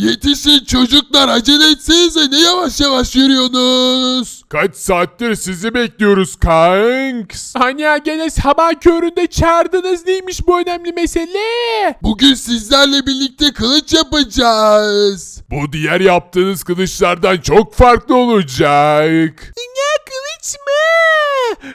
Yetişin çocuklar acele etsenize ne yavaş yavaş yürüyorsunuz. Kaç saattir sizi bekliyoruz kanks. Hani ya gene sabah köründe çağırdınız neymiş bu önemli mesele? Bugün sizlerle birlikte kılıç yapacağız. Bu diğer yaptığınız kılıçlardan çok farklı olacak.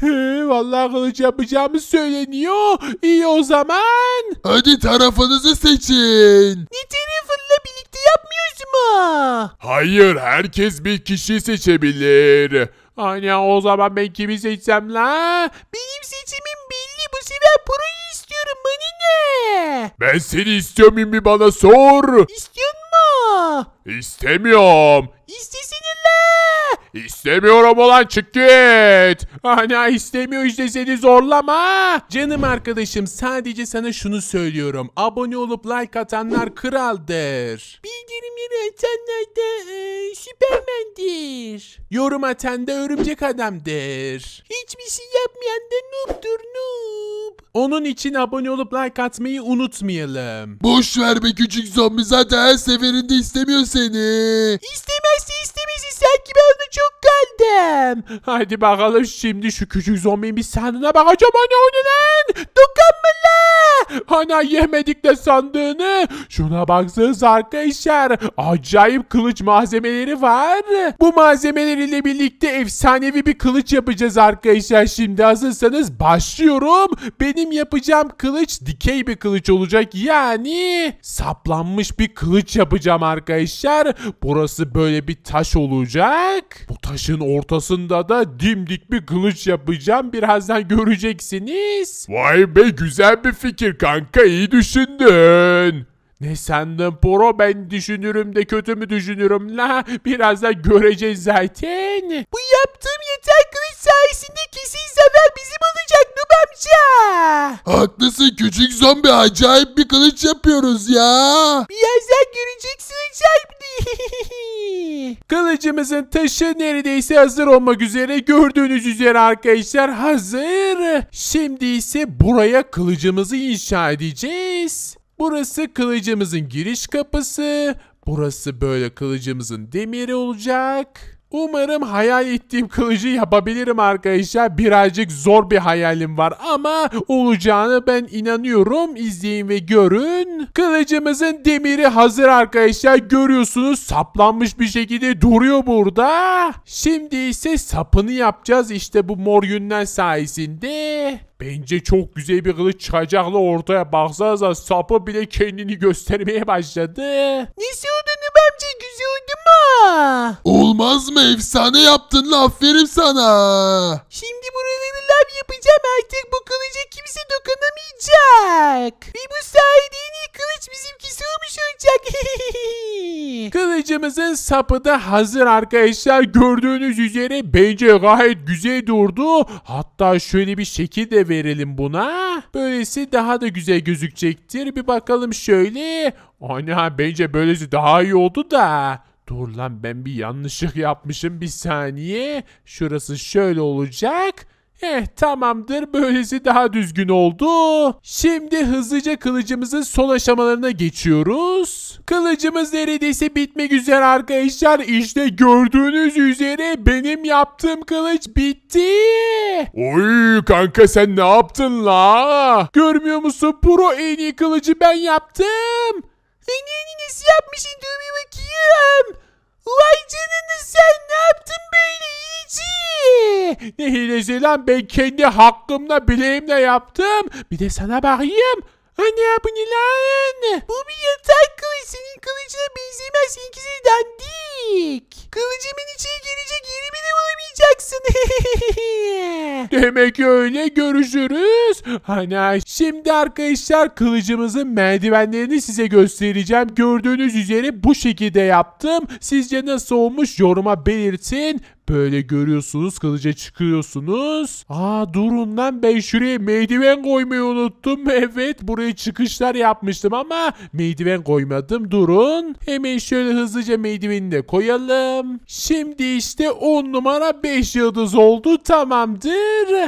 Hı, vallahi kılıç yapacağımız söyleniyor. İyi o zaman. Hadi tarafınızı seçin. Ne tarafınla birlikte yapmıyoruz mu? Hayır herkes bir kişi seçebilir. Aynen o zaman ben kimi seçsem la? Benim seçimim belli bu sefer proyu istiyorum bana ne? Ben seni istiyor muyum bir bana sor. İstiyor mu? İstemiyorum. İstesene la. İstemiyorum olan çık git. Ana istemiyor işte seni zorlama. Canım arkadaşım sadece sana şunu söylüyorum. Abone olup like atanlar kraldır. Bildirimleri atanlar da e, ee, süpermendir. Yorum atan da örümcek adamdır. Hiçbir şey yapmayan da noob'dur noob. Onun için abone olup like atmayı unutmayalım. Boş ver be küçük zombi zaten her seferinde istemiyor seni. İstemezse istemezse sanki ben onu çok Geldim. Hadi bakalım şimdi şu küçük zombinin bir sandığına bakacağım. Ana onu ne lan? Dükkan mı lan? Ana yemedik de sandığını. Şuna baksanız arkadaşlar. Acayip kılıç malzemeleri var. Bu malzemeleriyle birlikte efsanevi bir kılıç yapacağız arkadaşlar. Şimdi hazırsanız başlıyorum. Benim yapacağım kılıç dikey bir kılıç olacak. Yani saplanmış bir kılıç yapacağım arkadaşlar. Burası böyle bir taş olacak. Bu taşın ortasında Ortasında da dimdik bir kılıç yapacağım. Birazdan göreceksiniz. Vay be güzel bir fikir kanka iyi düşündün. Ne sandın Poro ben düşünürüm de kötü mü düşünürüm la birazdan göreceğiz zaten. Bu yaptığım yeter kılıç sayesinde kesin zafer bizim olacak Nub amca. Haklısın küçük zombi acayip bir kılıç yapıyoruz ya. Birazdan göreceksin. acayip Kılıcımızın taşı neredeyse hazır olmak üzere. Gördüğünüz üzere arkadaşlar hazır. Şimdi ise buraya kılıcımızı inşa edeceğiz. Burası kılıcımızın giriş kapısı. Burası böyle kılıcımızın demiri olacak. Umarım hayal ettiğim kılıcı yapabilirim arkadaşlar. Birazcık zor bir hayalim var ama olacağını ben inanıyorum. İzleyin ve görün. Kılıcımızın demiri hazır arkadaşlar. Görüyorsunuz saplanmış bir şekilde duruyor burada. Şimdi ise sapını yapacağız işte bu mor yünler sayesinde. Bence çok güzel bir kılıç çıkacaklı ortaya. Baksanıza sapı bile kendini göstermeye başladı. Neyse odanım bence güzel oldu mu? Olmaz mı? Efsane yaptın aferin sana. Şimdi buraları lab yapacağım artık bu kılıca kimse dokunamayacak. Ve bu sayede en iyi kılıç bizimkisi olmuş olacak. Kılıcımızın sapı da hazır arkadaşlar. Gördüğünüz üzere bence gayet güzel durdu. Hatta şöyle bir şekil de verelim buna. Böylesi daha da güzel gözükecektir. Bir bakalım şöyle. Ana bence böylesi daha iyi oldu da. Dur lan ben bir yanlışlık yapmışım bir saniye. Şurası şöyle olacak. Eh tamamdır böylesi daha düzgün oldu. Şimdi hızlıca kılıcımızın son aşamalarına geçiyoruz. Kılıcımız neredeyse bitmek üzere arkadaşlar. İşte gördüğünüz üzere benim yaptığım kılıç bitti. Oy kanka sen ne yaptın la? Görmüyor musun pro en iyi kılıcı ben yaptım. Sen nasıl yapmışsın dur bakayım. Vay canına sen ne yaptın böyle iyiciği? Ne hilesi lan ben kendi hakkımla bileğimle yaptım. Bir de sana bakayım. Anne hani bu ne lan? Bu bir yatak kılıç. Senin kılıcına benzemez. İkisi dandik. Kılıcımın içine gelecek yeri bile bulamayacaksın. Demek öyle görüşürüz. hani şimdi arkadaşlar kılıcımızın merdivenlerini size göstereceğim. Gördüğünüz üzere bu şekilde yaptım. Sizce nasıl olmuş yoruma belirtin. Böyle görüyorsunuz kılıca çıkıyorsunuz. Aa durun lan ben şuraya merdiven koymayı unuttum. Evet buraya çıkışlar yapmıştım ama merdiven koymadım. Durun. Hemen şöyle hızlıca merdiveni de koyalım. Şimdi işte 10 numara 5 yıldız oldu tamamdır.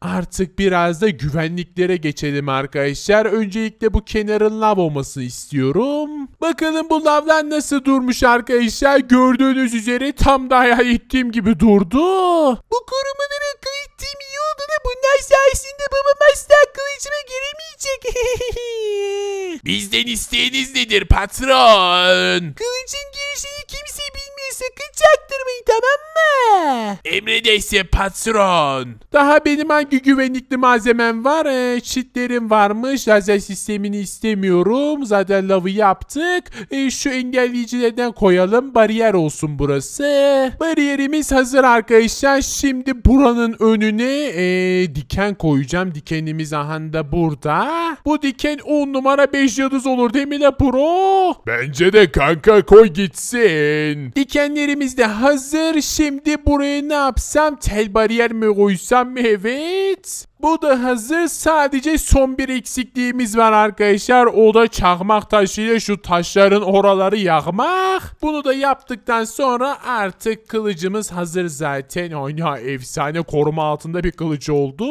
Artık biraz da güvenliklere geçelim arkadaşlar. Öncelikle bu kenarın lav olmasını istiyorum. Bakalım bu lavlar nasıl durmuş arkadaşlar. Gördüğünüz üzere tam da hayal ettiğim gibi durmuş vurdu. Bu korumalara kayıttım yok bunlar sayesinde babam asla kılıcıma giremeyecek. Bizden isteğiniz nedir patron? Kılıcın girişini kimse bilmiyor sakın çaktırmayın tamam mı? Emredeyse patron. Daha benim hangi güvenlikli malzemem var? E, çitlerim varmış. Lazer sistemini istemiyorum. Zaten lavı yaptık. E, şu engelleyicilerden koyalım. Bariyer olsun burası. Bariyerimiz hazır arkadaşlar. Şimdi buranın önüne e, ee, diken koyacağım. Dikenimiz ahanda burada. Bu diken 10 numara 5 yıldız olur değil mi la pro? Bence de kanka koy gitsin. Dikenlerimiz de hazır. Şimdi buraya ne yapsam? Tel bariyer mi koysam? Evet. Bu da hazır. Sadece son bir eksikliğimiz var arkadaşlar. O da çakmak taşıyla şu taşların oraları yakmak. Bunu da yaptıktan sonra artık kılıcımız hazır zaten. Oyna efsane koruma altında bir kılıç oldu.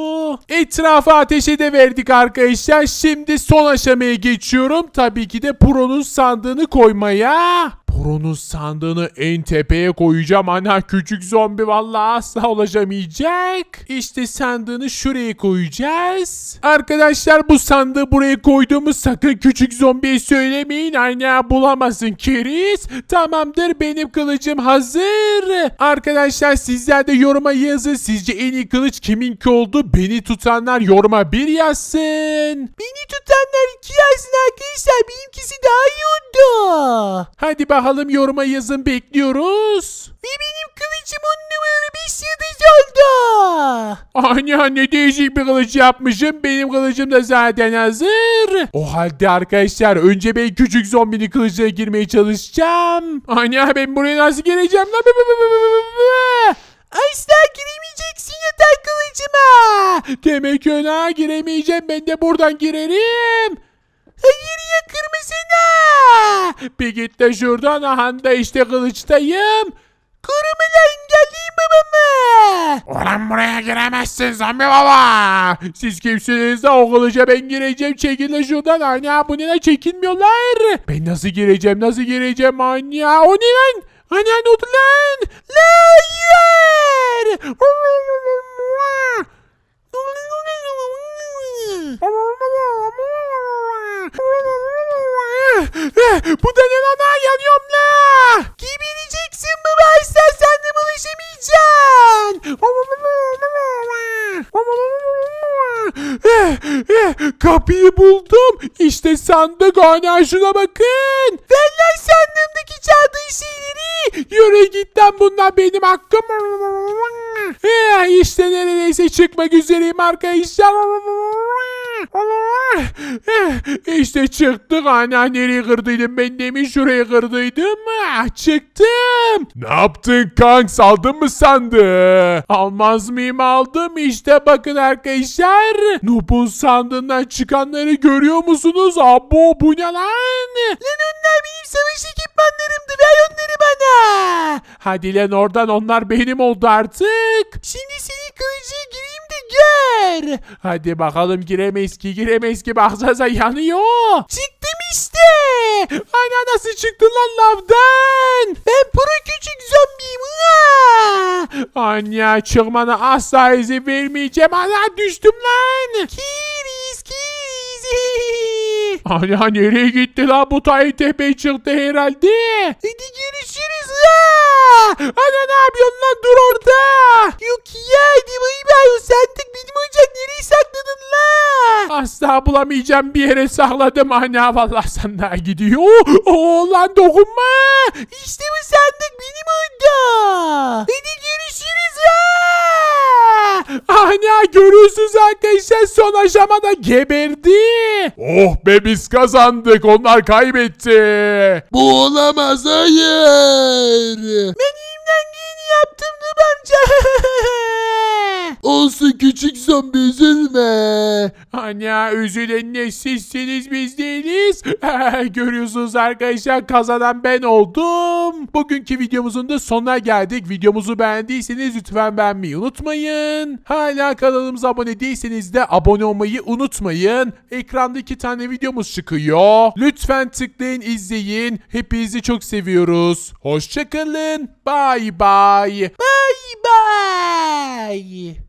Etrafa ateşe de verdik arkadaşlar. Şimdi son aşamaya geçiyorum. Tabii ki de Pro'nun sandığını koymaya. Boronun sandığını en tepeye koyacağım ana küçük zombi vallahi asla ulaşamayacak. İşte sandığını şuraya koyacağız. Arkadaşlar bu sandığı buraya koyduğumuz sakın küçük zombiye söylemeyin. Anne bulamasın keriz. Tamamdır benim kılıcım hazır. Arkadaşlar sizler de yoruma yazın. Sizce en iyi kılıç kiminki oldu? Beni tutanlar yoruma bir yazsın. Beni tutanlar iki yazsın arkadaşlar. Benimkisi daha iyi oldu. Hadi bak bakalım yoruma yazın bekliyoruz. Ve benim kılıcım on numara bir yıldız oldu. Anne anne değişik bir kılıç yapmışım. Benim kılıcım da zaten hazır. O halde arkadaşlar önce ben küçük zombinin kılıcına girmeye çalışacağım. Anne ben buraya nasıl gireceğim lan? Asla giremeyeceksin yeter kılıcıma. Demek öyle giremeyeceğim ben de buradan girerim. Hayır e, ya kırmızına. Bir git de şuradan ahanda işte kılıçtayım. Kırmızı engelliyim babamı. Ulan buraya giremezsin zombi baba. Siz kimsiniz de o kılıca ben gireceğim. Çekil de şuradan ana bu ne lan çekinmiyorlar. Ben nasıl gireceğim nasıl gireceğim ana o ne lan. Ana ne oldu lan? Lan Bu da ne lan yanıyorum la. Gibileceksin baba istersen de bulaşamayacaksın. Kapıyı buldum. İşte sandık aynen şuna bakın. Verler sandığımdaki çaldığı şeyleri. Yürü git lan bunlar benim hakkım. Ee, işte neredeyse çıkmak üzereyim arkadaşlar. Eh, işte çıktık ana nereye kırdıydım ben demin şurayı kırdıydım. Ah, çıktım. Ne yaptın kanks aldın mı sandı? Almaz mıyım aldım işte bakın arkadaşlar. Nub'un sandığından çıkanları görüyor musunuz? Abo bu ne lan? Lan onlar benim savaş ekipmanlarımdı ver onları bana. Hadi lan oradan onlar benim oldu artık. Şimdi senin kılıcı gireyim Gel, Hadi bakalım giremeyiz ki giremeyiz ki baksanıza yanıyor. Çıktım işte. Ana nasıl çıktın lan lavdan? Ben pro küçük zombiyim. Anne çıkmana asla izin vermeyeceğim. Ana düştüm lan. Kim? Ana hani, nereye gitti lan bu tayin tepeye çıktı herhalde. Hadi görüşürüz ha. Ana ne yapıyorsun lan dur orada. Yok ya hadi bay bay sattık benim ocak nereye sakladın lan? Asla bulamayacağım bir yere sakladım ana valla sandığa gidiyor. Oo lan dokunma. İşte bu sandık benim ocak. Hadi görüşürüz. Anya görüyorsunuz arkadaşlar son aşamada geberdi. Oh be biz kazandık onlar kaybetti. Bu olamaz hayır. Ben elimden geleni yaptım Rıbamca. Olsun küçük zombi üzülme. Ana üzülen ne sizsiniz biz değiliz. Görüyorsunuz arkadaşlar kazanan ben oldum. Bugünkü videomuzun da sonuna geldik. Videomuzu beğendiyseniz lütfen beğenmeyi unutmayın. Hala kanalımıza abone değilseniz de abone olmayı unutmayın. Ekranda iki tane videomuz çıkıyor. Lütfen tıklayın izleyin. Hepinizi çok seviyoruz. Hoşçakalın. Bye bye. Bye bye.